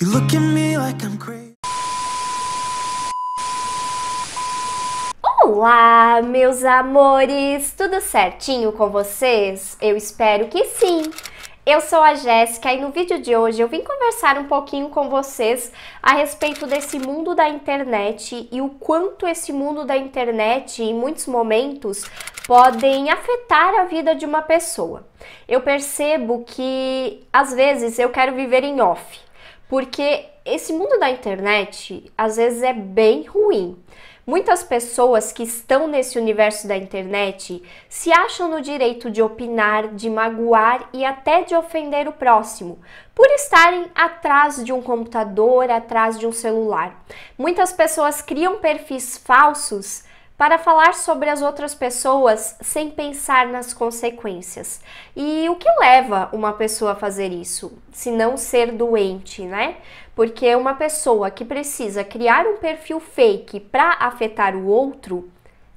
You look at me like I'm crazy. Olá, meus amores! Tudo certinho com vocês? Eu espero que sim! Eu sou a Jéssica e no vídeo de hoje eu vim conversar um pouquinho com vocês a respeito desse mundo da internet e o quanto esse mundo da internet, em muitos momentos, podem afetar a vida de uma pessoa. Eu percebo que às vezes eu quero viver em off, porque esse mundo da internet às vezes é bem ruim. Muitas pessoas que estão nesse universo da internet se acham no direito de opinar, de magoar e até de ofender o próximo, por estarem atrás de um computador, atrás de um celular. Muitas pessoas criam perfis falsos para falar sobre as outras pessoas sem pensar nas consequências. E o que leva uma pessoa a fazer isso, se não ser doente, né? Porque uma pessoa que precisa criar um perfil fake para afetar o outro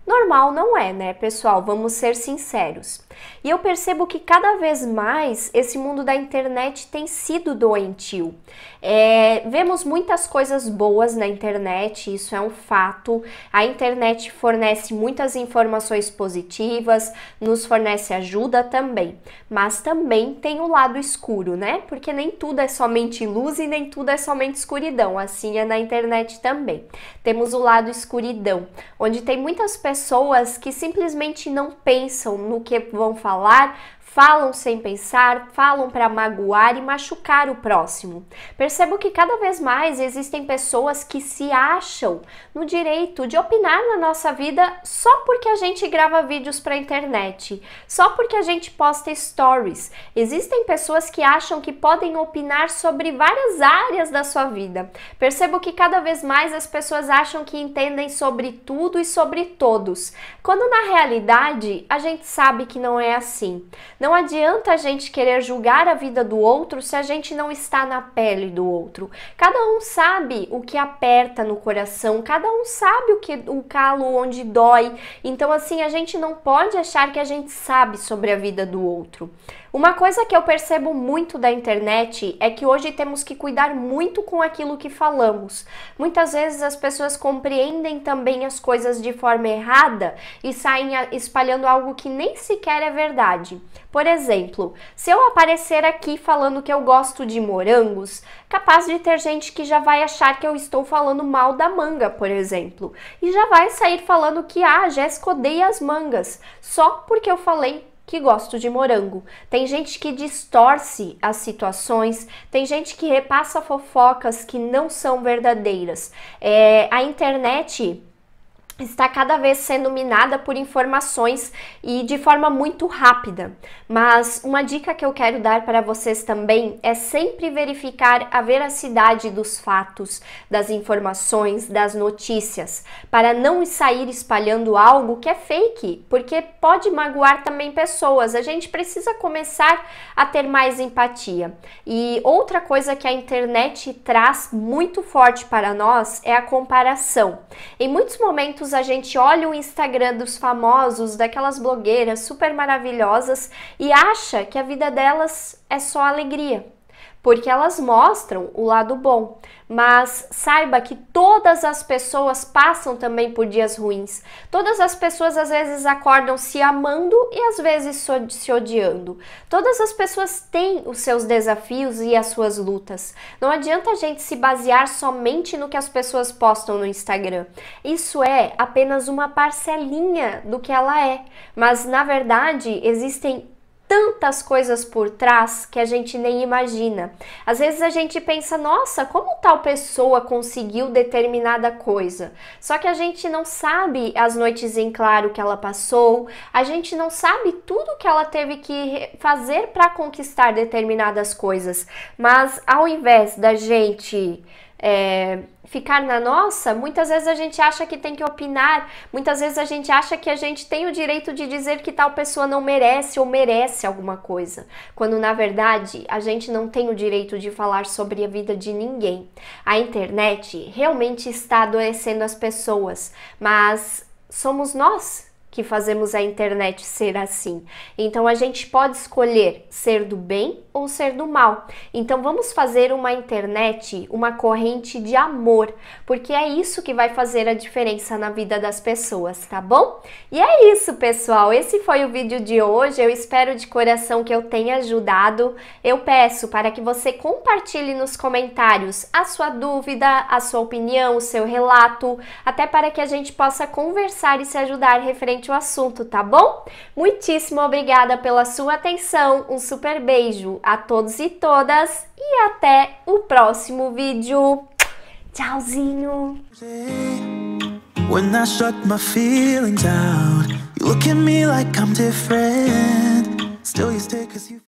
Normal não é, né, pessoal? Vamos ser sinceros. E eu percebo que cada vez mais esse mundo da internet tem sido doentio. É, vemos muitas coisas boas na internet, isso é um fato. A internet fornece muitas informações positivas, nos fornece ajuda também. Mas também tem o lado escuro, né? Porque nem tudo é somente luz e nem tudo é somente escuridão. Assim é na internet também. Temos o lado escuridão, onde tem muitas pessoas pessoas que simplesmente não pensam no que vão falar, falam sem pensar, falam para magoar e machucar o próximo. Percebo que cada vez mais existem pessoas que se acham no direito de opinar na nossa vida só porque a gente grava vídeos para internet, só porque a gente posta stories. Existem pessoas que acham que podem opinar sobre várias áreas da sua vida. Percebo que cada vez mais as pessoas acham que entendem sobre tudo e sobre todos, quando na realidade a gente sabe que não é assim. Não adianta a gente querer julgar a vida do outro se a gente não está na pele do outro. Cada um sabe o que aperta no coração, cada um sabe o que o calo onde dói. Então assim, a gente não pode achar que a gente sabe sobre a vida do outro. Uma coisa que eu percebo muito da internet é que hoje temos que cuidar muito com aquilo que falamos. Muitas vezes as pessoas compreendem também as coisas de forma errada e saem espalhando algo que nem sequer é verdade. Por exemplo, se eu aparecer aqui falando que eu gosto de morangos, capaz de ter gente que já vai achar que eu estou falando mal da manga, por exemplo, e já vai sair falando que ah, a Jéssica odeia as mangas, só porque eu falei que gosto de morango. Tem gente que distorce as situações, tem gente que repassa fofocas que não são verdadeiras. É, a internet está cada vez sendo minada por informações e de forma muito rápida. Mas uma dica que eu quero dar para vocês também é sempre verificar a veracidade dos fatos, das informações, das notícias, para não sair espalhando algo que é fake, porque pode magoar também pessoas. A gente precisa começar a ter mais empatia. E outra coisa que a internet traz muito forte para nós é a comparação. Em muitos momentos a gente olha o Instagram dos famosos, daquelas blogueiras super maravilhosas e acha que a vida delas é só alegria porque elas mostram o lado bom. Mas saiba que todas as pessoas passam também por dias ruins. Todas as pessoas às vezes acordam se amando e às vezes se odiando. Todas as pessoas têm os seus desafios e as suas lutas. Não adianta a gente se basear somente no que as pessoas postam no Instagram. Isso é apenas uma parcelinha do que ela é. Mas na verdade existem tantas coisas por trás que a gente nem imagina. Às vezes a gente pensa, nossa, como tal pessoa conseguiu determinada coisa? Só que a gente não sabe as noites em claro que ela passou, a gente não sabe tudo que ela teve que fazer para conquistar determinadas coisas. Mas ao invés da gente é, ficar na nossa, muitas vezes a gente acha que tem que opinar, muitas vezes a gente acha que a gente tem o direito de dizer que tal pessoa não merece ou merece alguma coisa, quando na verdade a gente não tem o direito de falar sobre a vida de ninguém. A internet realmente está adoecendo as pessoas, mas somos nós que fazemos a internet ser assim. Então a gente pode escolher ser do bem ou ser do mal. Então vamos fazer uma internet, uma corrente de amor, porque é isso que vai fazer a diferença na vida das pessoas, tá bom? E é isso, pessoal. Esse foi o vídeo de hoje. Eu espero de coração que eu tenha ajudado. Eu peço para que você compartilhe nos comentários a sua dúvida, a sua opinião, o seu relato, até para que a gente possa conversar e se ajudar referente o assunto, tá bom? Muitíssimo obrigada pela sua atenção, um super beijo a todos e todas e até o próximo vídeo. Tchauzinho! When I shut my feelings out, you look at me like I'm different. Still you stay cause you